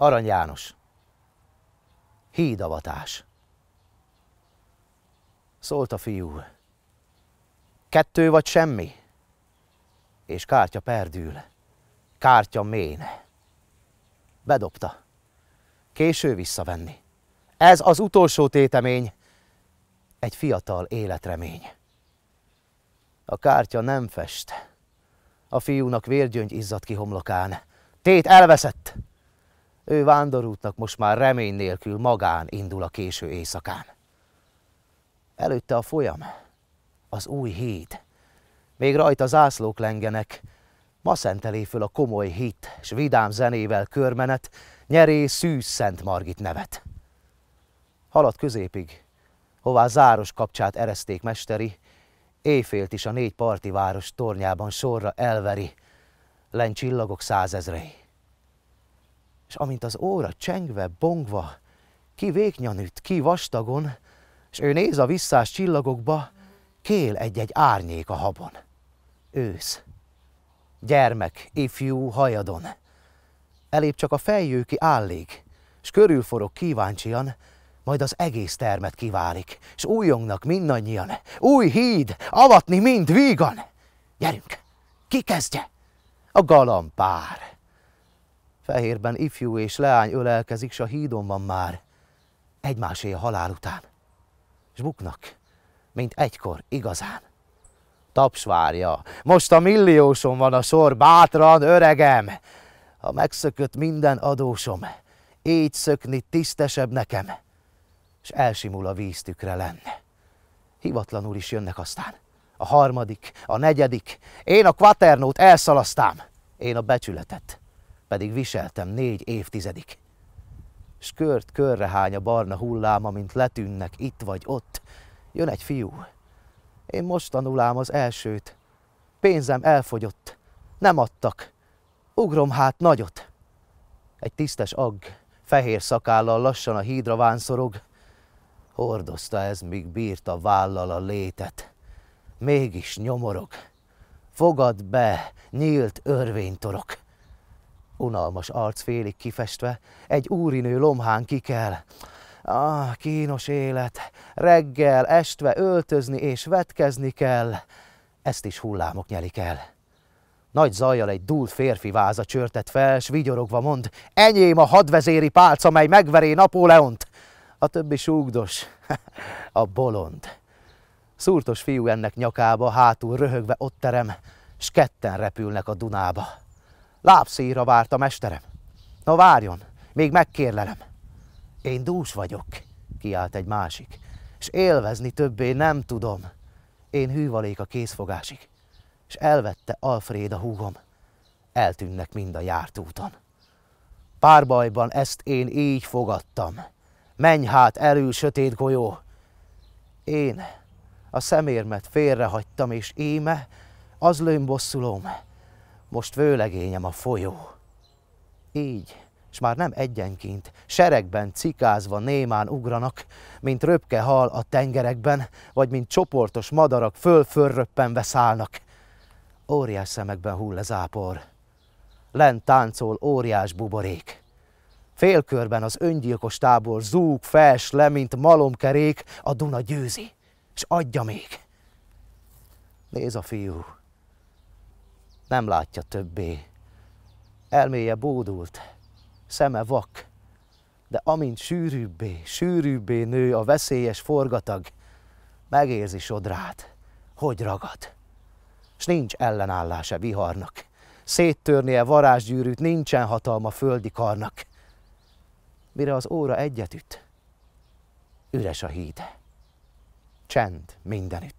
Arany János. Hídavatás. Szólt a fiú. Kettő vagy semmi? És kártya perdül. Kártya méne. Bedobta. Késő visszavenni. Ez az utolsó tétemény. Egy fiatal életremény. A kártya nem fest. A fiúnak vérgyöngy izzadt ki homlokán. Tét elveszett! Ő vándorútnak most már remény nélkül magán indul a késő éjszakán. Előtte a folyam, az új híd. Még rajta zászlók lengenek, ma szentelé föl a komoly hit, s vidám zenével körmenet, nyeré szűz Szent Margit nevet. Halad középig, hová záros kapcsát ereszték mesteri, éjfélt is a négy parti város tornyában sorra elveri, len csillagok százezrei és amint az óra csengve, bongva, ki végnyan üt, ki vastagon, és ő néz a visszás csillagokba, kél egy-egy árnyék a habon. Ősz. Gyermek, ifjú hajadon. Elép csak a fejjő ki állék, és körülforog kíváncsian, majd az egész termet kiválik, és újongnak mindannyian. Új híd, avatni mind vígan. Gyerünk, ki kezdje? A galampár. Fehérben ifjú és leány ölelkezik, s a hídon van már. Egymásé a halál után. És buknak, mint egykor igazán. Taps várja, most a milliósom van a sor, bátran öregem. A megszökött minden adósom, így szökni tisztesebb nekem, és elsimul a víztükre lenne. Hivatlanul is jönnek aztán. A harmadik, a negyedik, én a kvaternót elszalasztám, én a becsületet pedig viseltem négy évtizedik. S kört körrehány a barna hullám amint letűnnek itt vagy ott. Jön egy fiú. Én most tanulám az elsőt. Pénzem elfogyott. Nem adtak. Ugrom hát nagyot. Egy tisztes agg, fehér szakállal lassan a hídra vánszorog. Hordozta ez, míg a vállal a létet. Mégis nyomorog. Fogad be, nyílt örvénytorok unalmas arc félig kifestve, egy úrinő lomhán kikel. Ah, kínos élet, reggel, estve öltözni és vetkezni kell, ezt is hullámok nyelik el. Nagy zajjal egy dúl férfi váza csörtet fel, s vigyorogva mond, enyém a hadvezéri pálca, amely megveré Napóleont. A többi súgdos, a bolond. Szúrtos fiú ennek nyakába, hátul röhögve ott terem, s ketten repülnek a Dunába. Lábszíjra várt a mesterem. Na várjon, még megkérlelem. Én dús vagyok, kiált egy másik, és élvezni többé nem tudom. Én hűvalék a készfogásig, és elvette Alfred a húgom. Eltűnnek mind a járt úton. Párbajban ezt én így fogadtam. Menj hát elő, sötét golyó! Én a szemérmet félrehagytam, és éme az lőn bosszulóm. Most vőlegényem a folyó. Így, és már nem egyenként, seregben, cikázva némán ugranak, mint röpke hal a tengerekben, vagy mint csoportos madarak föl-fölröppenve szállnak. Óriás szemekben hull az zápor. Lent táncol óriás buborék. Félkörben az öngyilkos tábor zúg, fels le, mint malomkerék, a Duna győzi, és adja még. Néz a fiú, nem látja többé. Elméje bódult, szeme vak, de amint sűrűbbé, sűrűbbé nő a veszélyes forgatag, megérzi sodrát, hogy ragad. S nincs ellenállása viharnak, széttörnie varázsgyűrűt nincsen hatalma földi karnak. Mire az óra egyetütt, üres a híd. Csend mindenütt.